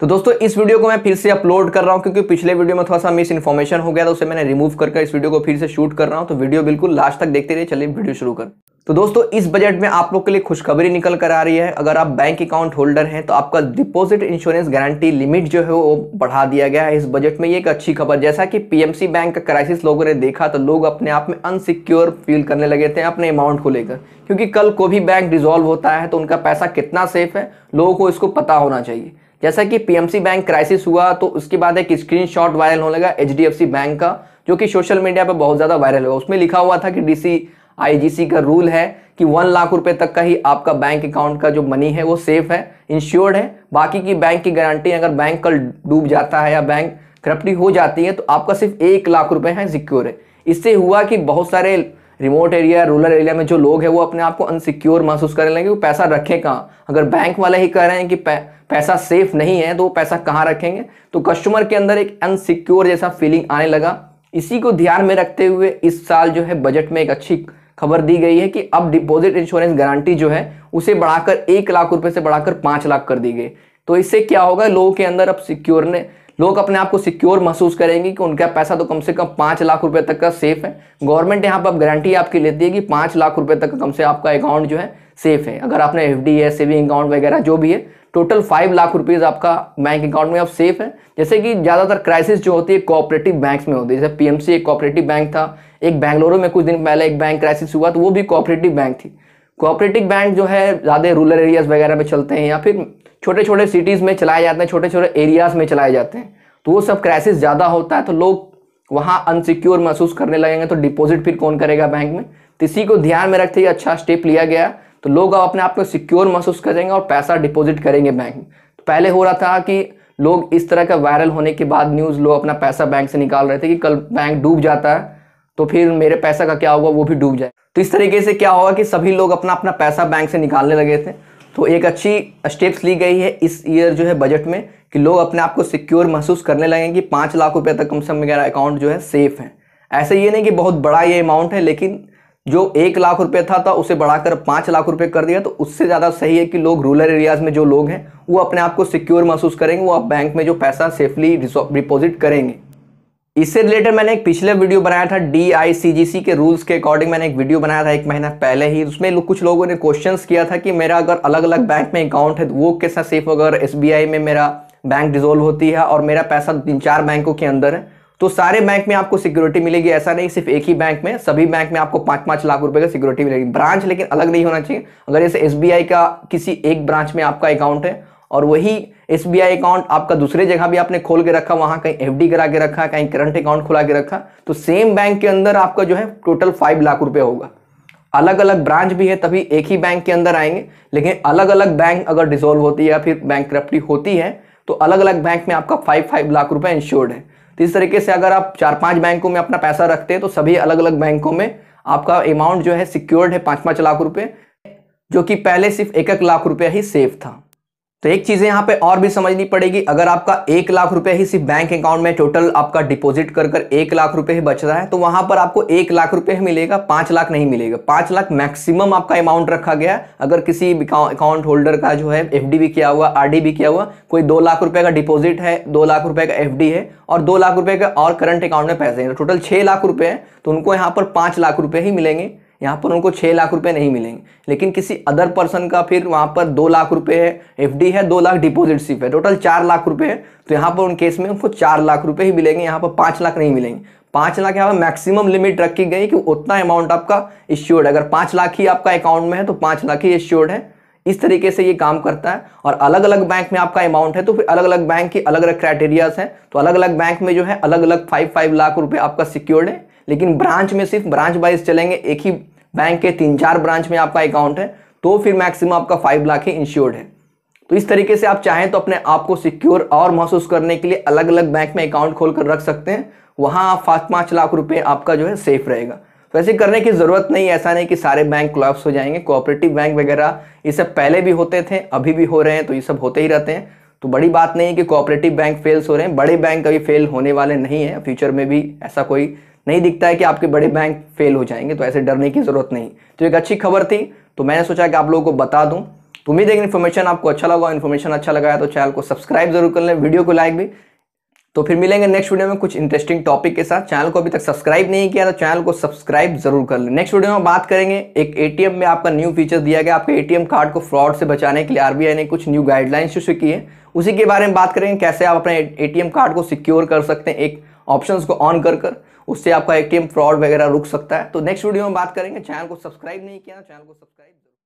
तो दोस्तों इस वीडियो को मैं फिर से अपलोड कर रहा हूँ क्योंकि पिछले वीडियो में थोड़ा सा मिस इन्फॉर्मेशन हो गया था उसे मैंने रिमूव कर इस वीडियो को फिर से शूट कर रहा हूँ तो वीडियो बिल्कुल लास्ट तक देखते रहिए चलिए वीडियो शुरू कर तो दोस्तों इस बजट में आप लोग के लिए खुशखबरी निकल कर आ रही है अगर आप बैंक अकाउंट होल्डर हैं तो आपका डिपॉजिट इंश्योरेंस गारंटी लिमिट जो है वो बढ़ा दिया गया है इस बजट में ये एक अच्छी खबर जैसा कि पीएमसी बैंक का क्राइसिस लोगों ने देखा तो लोग अपने आप में अनसिक्योर फील करने लगे थे अपने अमाउंट को लेकर क्योंकि कल को भी बैंक डिजोल्व होता है तो उनका पैसा कितना सेफ है लोगों को इसको पता होना चाहिए जैसा कि पीएमसी बैंक क्राइसिस हुआ तो उसके बाद एक स्क्रीनशॉट वायरल होने लगा एच बैंक का जो कि सोशल मीडिया पर बहुत ज़्यादा वायरल हुआ उसमें लिखा हुआ था कि डीसी आईजीसी का रूल है कि वन लाख रुपए तक का ही आपका बैंक अकाउंट का जो मनी है वो सेफ है इंश्योर्ड है बाकी की बैंक की गारंटी अगर बैंक कल डूब जाता है या बैंक करप्टी हो जाती है तो आपका सिर्फ एक लाख रुपए है सिक्योर है इससे हुआ कि बहुत सारे रिमोट एरिया रूरल एरिया में जो लोग हैं वो अपने आप को अनसिक्योर महसूस करने लगे वो पैसा रखे कहाँ अगर बैंक वाले ही कह रहे हैं कि पैसा सेफ नहीं है तो वो पैसा कहाँ रखेंगे तो कस्टमर के अंदर एक अनसिक्योर जैसा फीलिंग आने लगा इसी को ध्यान में रखते हुए इस साल जो है बजट में एक अच्छी खबर दी गई है कि अब डिपॉजिट इंश्योरेंस गारंटी जो है उसे बढ़ाकर एक लाख रुपए से बढ़ाकर पांच लाख कर दी गई तो इससे क्या होगा लोगों के अंदर अब सिक्योर ने लोग अपने आप को सिक्योर महसूस करेंगे कि उनका पैसा तो कम से कम पांच लाख रुपए तक का सेफ है गवर्नमेंट यहाँ पर गारंटी आपकी लेती है कि पांच लाख रुपए तक कम से आपका अकाउंट जो है सेफ है अगर आपने एफ डी है सेविंग अकाउंट वगैरह जो भी है टोटल फाइव लाख रुपीज़ आपका बैंक अकाउंट में आप सेफ है जैसे कि ज़्यादातर क्राइसिस जो होती है कोऑपरेटिव बैंक्स में होती है जैसे पीएमसी एक कोऑपरेटिव बैंक था एक बेंगलुरु में कुछ दिन पहले एक बैंक क्राइसिस हुआ तो वो भी कोऑपरेटिव बैंक थी कोऑपरेटिव बैंक जो है ज़्यादा रूरल एरियाज़ वगैरह में चलते हैं या फिर छोटे छोटे सिटीज़ में चलाए जाते हैं छोटे छोटे एरियाज़ में चलाए जाते हैं तो वो सब क्राइसिस ज़्यादा होता है तो लोग वहाँ अनसिक्योर महसूस करने लगेंगे तो डिपॉजिट फिर कौन करेगा बैंक में तो इसी को ध्यान में रखते ही अच्छा स्टेप लिया गया तो लोग अब अपने आप को सिक्योर महसूस करेंगे और पैसा डिपॉजिट करेंगे बैंक में तो पहले हो रहा था कि लोग इस तरह का वायरल होने के बाद न्यूज़ लोग अपना पैसा बैंक से निकाल रहे थे कि कल बैंक डूब जाता है तो फिर मेरे पैसा का क्या होगा वो भी डूब जाए तो इस तरीके से क्या होगा कि सभी लोग अपना अपना पैसा बैंक से निकालने लगे थे तो एक अच्छी स्टेप्स ली गई है इस ईयर जो है बजट में कि लोग अपने आप को सिक्योर महसूस करने लगे कि पाँच लाख रुपये तक कम से कम मेरा अकाउंट जो है सेफ़ है ऐसे ये नहीं कि बहुत बड़ा ये अमाउंट है लेकिन जो एक लाख रुपए था तो उसे बढ़ाकर पांच लाख रुपए कर दिया तो उससे ज़्यादा सही है कि लोग रूरल एरियाज़ में जो लोग हैं वो अपने आप को सिक्योर महसूस करेंगे वो आप बैंक में जो पैसा सेफली डिपॉजिट करेंगे इससे रिलेटेड मैंने एक पिछले वीडियो बनाया था डी के रूल्स के अकॉर्डिंग मैंने एक वीडियो बनाया था एक महीना पहले ही उसमें लो, कुछ लोगों ने क्वेश्चन किया था कि मेरा अगर अलग अलग बैंक में अकाउंट है तो वो कैसा सेफ अगर एस में मेरा बैंक डिजोल्व होती है और मेरा पैसा तीन चार बैंकों के अंदर है तो सारे बैंक में आपको सिक्योरिटी मिलेगी ऐसा नहीं सिर्फ एक ही बैंक में सभी बैंक में आपको पांच पांच लाख रुपए का सिक्योरिटी मिलेगी ब्रांच लेकिन अलग नहीं होना चाहिए अगर जैसे एस का किसी एक ब्रांच में आपका अकाउंट है और वही एस अकाउंट आपका दूसरे जगह भी आपने खोल के रखा वहां कहीं एफ करा के रखा कहीं करंट अकाउंट खुला के रखा तो सेम बैंक के अंदर आपका जो है टोटल फाइव लाख रुपये होगा अलग अलग ब्रांच भी है तभी एक ही बैंक के अंदर आएंगे लेकिन अलग अलग बैंक अगर डिसोल्व होती है या फिर बैंक होती है तो अलग अलग बैंक में आपका फाइव फाइव लाख रुपए इंश्योर्ड है तो इस तरीके से अगर आप चार पांच बैंकों में अपना पैसा रखते हैं तो सभी अलग अलग बैंकों में आपका अमाउंट जो है सिक्योर्ड है पांच पांच लाख रुपये जो कि पहले सिर्फ एक एक लाख रुपया ही सेफ था तो एक चीज़ यहाँ पे और भी समझनी पड़ेगी अगर आपका एक लाख रुपए ही सिर्फ बैंक अकाउंट में टोटल आपका डिपॉजिट कर कर एक लाख रुपए ही बच रहा है तो वहां पर आपको एक लाख रुपए ही मिलेगा पांच लाख नहीं मिलेगा पांच लाख मैक्सिमम आपका अमाउंट रखा गया है अगर किसी अकाउंट होल्डर का जो है एफ भी किया हुआ आर भी किया हुआ कोई दो लाख रुपए का डिपोजिट है दो लाख रुपए का एफ है और दो लाख रुपए का और करंट अकाउंट में पैसे हैं टोटल तो छह लाख रुपए है तो उनको यहाँ पर पांच लाख रुपये ही मिलेंगे यहाँ पर उनको छः लाख रुपए नहीं मिलेंगे लेकिन किसी अदर पर्सन का फिर वहाँ पर दो लाख रुपए है एफ है दो लाख डिपोजिट सिर्फ है टोटल चार लाख रुपए है तो यहाँ पर उन केस में उनको चार लाख रुपए ही मिलेंगे यहाँ पर पाँच लाख नहीं मिलेंगे पाँच लाख यहाँ पर मैक्सिमम लिमिट रखी गई कि उतना अमाउंट आपका इश्योर्ड है अगर पाँच लाख ही आपका अकाउंट में है तो पाँच लाख ही इश्योर्ड है इस तरीके से ये काम करता है और अलग अलग बैंक में आपका अमाउंट है तो फिर अलग अलग बैंक की अलग अलग क्राइटेरियाज हैं तो अलग अलग बैंक में जो है अलग अलग फाइव फाइव लाख रुपए आपका सिक्योर्ड है लेकिन ब्रांच में सिर्फ ब्रांच वाइज चलेंगे एक ही बैंक के तीन चार ब्रांच में आपका अकाउंट है तो फिर मैक्सिमम आपका फाइव लाख ही इंश्योर्ड है तो इस तरीके से आप चाहें तो अपने आप को सिक्योर और महसूस करने के लिए अलग अलग बैंक में अकाउंट खोल कर रख सकते हैं वहाँ आप पाँच पाँच लाख रुपये आपका जो है सेफ रहेगा तो ऐसे करने की ज़रूरत नहीं ऐसा नहीं कि सारे बैंक क्लॉप्स हो जाएंगे कोऑपरेटिव बैंक वगैरह ये सब पहले भी होते थे अभी भी हो रहे हैं तो ये सब होते ही रहते हैं तो बड़ी बात नहीं है कि कोऑपरेटिव बैंक फेल्स हो रहे हैं बड़े बैंक कभी फेल होने वाले नहीं हैं फ्यूचर में भी ऐसा कोई नहीं दिखता है कि आपके बड़े बैंक फेल हो जाएंगे तो ऐसे डरने की ज़रूरत नहीं तो एक अच्छी खबर थी तो मैंने सोचा कि आप लोगों को बता दूं तो उम्मीद है इन्फॉर्मेशन आपको अच्छा लगा इन्फॉर्मेशन अच्छा लगा है तो चैनल को सब्सक्राइब जरूर कर लें वीडियो को लाइक भी तो फिर मिलेंगे नेक्स्ट वीडियो में कुछ इंटरेस्टिंग टॉपिक के साथ चैनल को अभी तक सब्सक्राइब नहीं किया तो चैनल को सब्सक्राइब जरूर कर लें नेक्स्ट वीडियो में बात करेंगे एक एटीएम में आपका न्यू फीचर दिया गया आपके एटीएम कार्ड को फ्रॉड से बचाने के लिए आरबीआई ने कुछ न्यू गाइडलाइंस इशू की है उसी के बारे में बात करेंगे कैसे आप अपने ए कार्ड को सिक्योर कर सकते हैं एक ऑप्शन को ऑन कर कर उससे आपका एटीएम फ्रॉड वगैरह रुक सकता है तो नेक्स्ट वीडियो में बात करेंगे चैनल को सब्सक्राइब नहीं किया चैनल को सब्सक्राइब